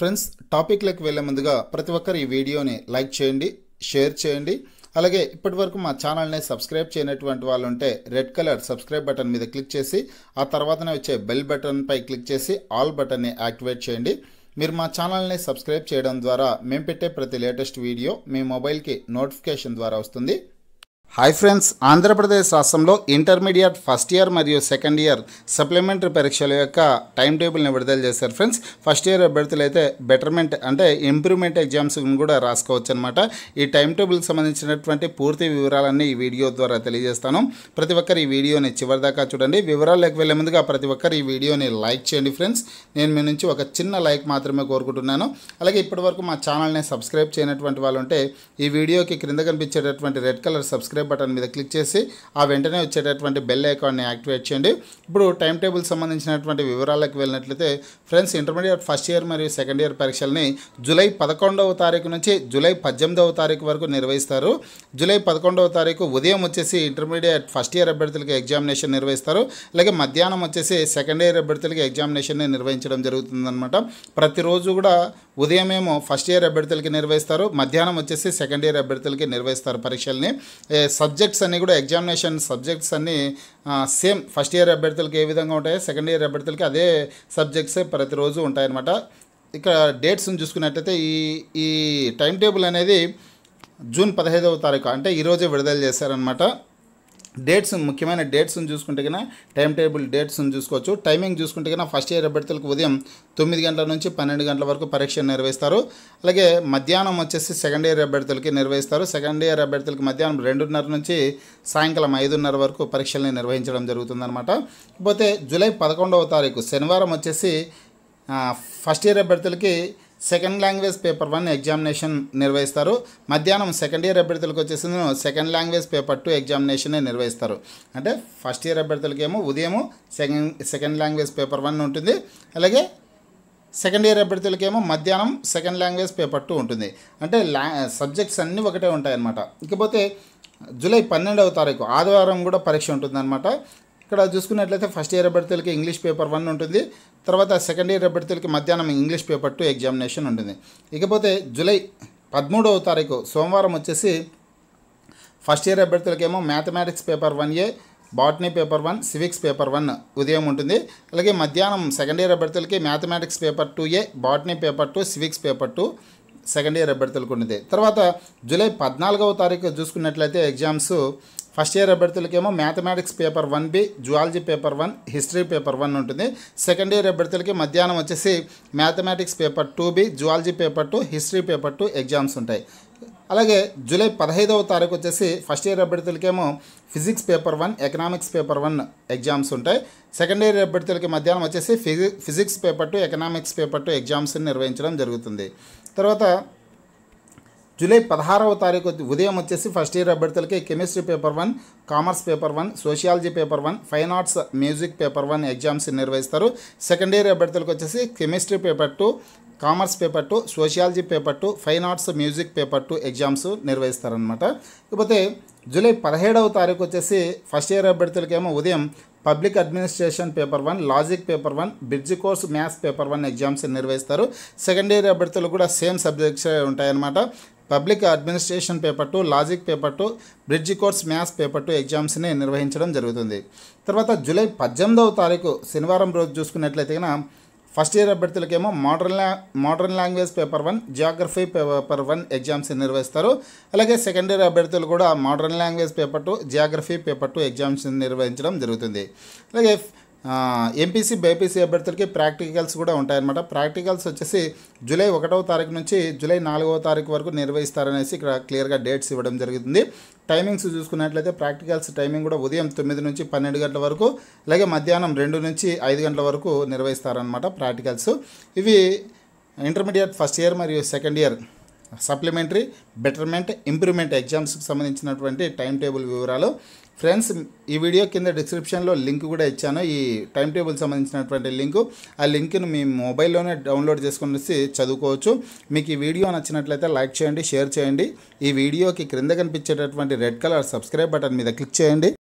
friends టాపిక్లకు వెళ్ళే ముందుగా ప్రతి ఒక్కరు ఈ వీడియోని లైక్ చేయండి షేర్ చేయండి అలాగే ఇప్పటివరకు మా ఛానల్ని సబ్స్క్రైబ్ చేయనటువంటి వాళ్ళు ఉంటే రెడ్ కలర్ సబ్స్క్రైబ్ బటన్ మీద క్లిక్ చేసి ఆ తర్వాతనే వచ్చే బెల్ బటన్పై క్లిక్ చేసి ఆల్ బటన్ని యాక్టివేట్ చేయండి మీరు మా ఛానల్ని సబ్స్క్రైబ్ చేయడం ద్వారా మేము పెట్టే ప్రతి లేటెస్ట్ వీడియో మీ మొబైల్కి నోటిఫికేషన్ ద్వారా వస్తుంది హాయ్ ఫ్రెండ్స్ ఆంధ్రప్రదేశ్ రాష్ట్రంలో ఇంటర్మీడియట్ ఫస్ట్ ఇయర్ మరియు సెకండ్ ఇయర్ సప్లిమెంటరీ పరీక్షల యొక్క టైం టేబుల్ని విడుదల చేశారు ఫ్రెండ్స్ ఫస్ట్ ఇయర్ అభ్యర్థులు అయితే బెటర్మెంట్ అంటే ఇంప్రూవ్మెంట్ ఎగ్జామ్స్ కూడా రాసుకోవచ్చు అనమాట ఈ టైం టేబుల్కి సంబంధించినటువంటి పూర్తి వివరాలన్నీ ఈ వీడియో ద్వారా తెలియజేస్తాను ప్రతి ఒక్కరు ఈ వీడియోని చివరిదాకా చూడండి వివరాలకు వెళ్ళే ముందుగా ప్రతి ఒక్కరు ఈ వీడియోని లైక్ చేయండి ఫ్రెండ్స్ నేను మీ నుంచి ఒక చిన్న లైక్ మాత్రమే కోరుకుంటున్నాను అలాగే ఇప్పటివరకు మా ఛానల్ని సబ్స్క్రైబ్ చేయనటువంటి వాళ్ళు ఉంటే ఈ వీడియోకి క్రింద కనిపించేటటువంటి red colour subscribe subscribe button మీద క్లిక్ చేసి ఆ వెంటనే వచ్చేటటువంటి బెల్ ఐకాన్ని యాక్టివేట్ చేయండి ఇప్పుడు టైం టేబుల్ సంబంధించినటువంటి వివరాలకు వెళ్ళినట్లయితే ఫ్రెండ్స్ ఇంటర్మీడియట్ ఫస్ట్ ఇయర్ మరియు సెకండ్ ఇయర్ పరీక్షల్ని జూలై పదకొండవ తారీఖు నుంచి జూలై పద్దెనిమిదవ తారీఖు వరకు నిర్వహిస్తారు జూలై పదకొండవ తారీఖు ఉదయం వచ్చేసి ఇంటర్మీడియట్ ఫస్ట్ ఇయర్ అభ్యర్థులకి ఎగ్జామినేషన్ నిర్వహిస్తారు అలాగే మధ్యాహ్నం వచ్చేసి సెకండ్ ఇయర్ అభ్యర్థులకి ఎగ్జామినేషన్ని నిర్వహించడం జరుగుతుందన్నమాట ప్రతిరోజు కూడా ఉదయమేమో ఫస్ట్ ఇయర్ అభ్యర్థులకి నిర్వహిస్తారు మధ్యాహ్నం వచ్చేసి సెకండ్ ఇయర్ అభ్యర్థులకి నిర్వహిస్తారు పరీక్షల్ని సబ్జెక్ట్స్ అన్నీ కూడా ఎగ్జామినేషన్ సబ్జెక్ట్స్ అన్నీ సేమ్ ఫస్ట్ ఇయర్ అభ్యర్థులకి ఏ విధంగా ఉంటాయో సెకండ్ ఇయర్ అభ్యర్థులకి అదే సబ్జెక్ట్సే ప్రతిరోజు ఉంటాయన్నమాట ఇక్కడ డేట్స్ని చూసుకున్నట్టయితే ఈ ఈ టైం టేబుల్ అనేది జూన్ పదహైదవ తారీఖు అంటే ఈరోజే విడుదల చేశారనమాట డేట్స్ ముఖ్యమైన డేట్స్ని చూసుకుంటే కన్నా టైం టేబుల్ డేట్స్ని చూసుకోవచ్చు టైమింగ్ చూసుకుంటే కన్నా ఫస్ట్ ఇయర్ అభ్యర్థులకు ఉదయం తొమ్మిది గంటల నుంచి పన్నెండు గంటల వరకు పరీక్ష నిర్వహిస్తారు అలాగే మధ్యాహ్నం వచ్చేసి సెకండ్ ఇయర్ అభ్యర్థులకి నిర్వహిస్తారు సెకండ్ ఇయర్ అభ్యర్థులకి మధ్యాహ్నం రెండున్నర నుంచి సాయంకాలం ఐదున్నర వరకు పరీక్షల్ని నిర్వహించడం జరుగుతుందన్నమాట ఇకపోతే జూలై పదకొండవ తారీఖు శనివారం వచ్చేసి ఫస్ట్ ఇయర్ అభ్యర్థులకి second language paper one examination నిర్వహిస్తారు మధ్యాహ్నం సెకండ్ ఇయర్ అభ్యర్థులకు వచ్చేసి second language paper two examination నిర్వహిస్తారు అంటే ఫస్ట్ ఇయర్ అభ్యర్థులకేమో ఉదయము second second language paper one ఉంటుంది అలాగే సెకండ్ ఇయర్ అభ్యర్థులకేమో మధ్యాహ్నం సెకండ్ లాంగ్వేజ్ పేపర్ టూ ఉంటుంది అంటే లా సబ్జెక్ట్స్ అన్నీ ఒకటే ఉంటాయన్నమాట ఇకపోతే జూలై పన్నెండవ తారీఖు ఆదివారం కూడా పరీక్ష ఉంటుందన్నమాట ఇక్కడ చూసుకున్నట్లయితే ఫస్ట్ ఇయర్ అభ్యర్థులకి ఇంగ్లీష్ పేపర్ వన్ ఉంటుంది తర్వాత సెకండ్ ఇయర్ అభ్యర్థులకి మధ్యాహ్నం ఇంగ్లీష్ పేపర్ టూ ఎగ్జామినేషన్ ఉంటుంది ఇకపోతే జూలై పదమూడవ తారీఖు సోమవారం వచ్చేసి ఫస్ట్ ఇయర్ అభ్యర్థులకేమో mathematics paper one A botany paper one civics paper one ఉదయం ఉంటుంది అలాగే మధ్యాహ్నం సెకండ్ ఇయర్ అభ్యర్థులకి mathematics paper two A botany paper two civics paper two second year అభ్యర్థులకు ఉంటుంది తర్వాత జూలై పద్నాలుగవ తారీఖు చూసుకున్నట్లయితే ఎగ్జామ్స్ ఫస్ట్ ఇయర్ అభ్యర్థులకేమో mathematics paper one B zoology paper one history paper one ఉంటుంది సెకండ్ ఇయర్ అభ్యర్థులకి మధ్యాహ్నం వచ్చేసి mathematics paper two B zoology paper two history paper two exams ఉంటాయి అలాగే జూలై పదహైదవ తారీఖు వచ్చేసి ఫస్ట్ ఇయర్ అభ్యర్థులకేమో physics paper one economics paper one exams ఉంటాయి సెకండ్ ఇయర్ అభ్యర్థులకి మధ్యాహ్నం వచ్చేసి physics paper two economics paper two ఎగ్జామ్స్ని నిర్వహించడం జరుగుతుంది తర్వాత జూలై పదహారవ తారీఖు ఉదయం వచ్చేసి ఫస్ట్ ఇయర్ అభ్యర్థులకి chemistry paper one commerce paper one sociology paper one fine arts music paper one exams నిర్వహిస్తారు సెకండ్ ఇయర్ అభ్యర్థులకు వచ్చేసి chemistry paper two commerce paper two sociology paper two fine arts music paper two exams నిర్వహిస్తారనమాట ఇకపోతే July పదిహేడవ తారీఖు వచ్చేసి first year అభ్యర్థులకేమో ఉదయం public administration paper one logic paper one bridge course maths paper one exams నిర్వహిస్తారు second year అభ్యర్థులు కూడా సేమ్ సబ్జెక్ట్స్ ఉంటాయన్నమాట public administration paper two logic paper two bridge course maths paper two ఎగ్జామ్స్ని నిర్వహించడం జరుగుతుంది తర్వాత జూలై పద్దెనిమిదవ తారీఖు శనివారం రోజు చూసుకున్నట్లయితే ఫస్ట్ ఇయర్ అభ్యర్థులకేమో మోడర్న్ లా modern language paper one geography paper one exams నిర్వహిస్తారు అలాగే సెకండ్ ఇయర్ అభ్యర్థులు కూడా modern language paper two geography paper two exams నిర్వహించడం జరుగుతుంది అలాగే ఎంపీసీ బైపీసీ అభ్యర్థులకి ప్రాక్టికల్స్ కూడా ఉంటాయన్నమాట ప్రాక్టికల్స్ వచ్చేసి జూలై ఒకటవ తారీఖు నుంచి జూలై నాలుగవ తారీఖు వరకు నిర్వహిస్తారనేసి ఇక్కడ క్లియర్గా డేట్స్ ఇవ్వడం జరుగుతుంది టైమింగ్స్ చూసుకున్నట్లయితే ప్రాక్టికల్స్ టైమింగ్ కూడా ఉదయం తొమ్మిది నుంచి పన్నెండు గంటల వరకు అలాగే మధ్యాహ్నం రెండు నుంచి ఐదు గంటల వరకు నిర్వహిస్తారనమాట ప్రాక్టికల్స్ ఇవి ఇంటర్మీడియట్ ఫస్ట్ ఇయర్ మరియు second year supplementary betterment improvement ఎగ్జామ్స్కి సంబంధించినటువంటి టైం టేబుల్ వివరాలు ఫ్రెండ్స్ ఈ వీడియో కింద డిస్క్రిప్షన్లో లింక్ కూడా ఇచ్చాను ఈ టైం టేబుల్ సంబంధించినటువంటి లింకు ఆ లింక్ను మీ మొబైల్లోనే డౌన్లోడ్ చేసుకునేసి చదువుకోవచ్చు మీకు ఈ వీడియో నచ్చినట్లయితే లైక్ చేయండి షేర్ చేయండి ఈ వీడియోకి క్రింద కనిపించేటటువంటి రెడ్ కలర్ సబ్స్క్రైబ్ బటన్ మీద క్లిక్ చేయండి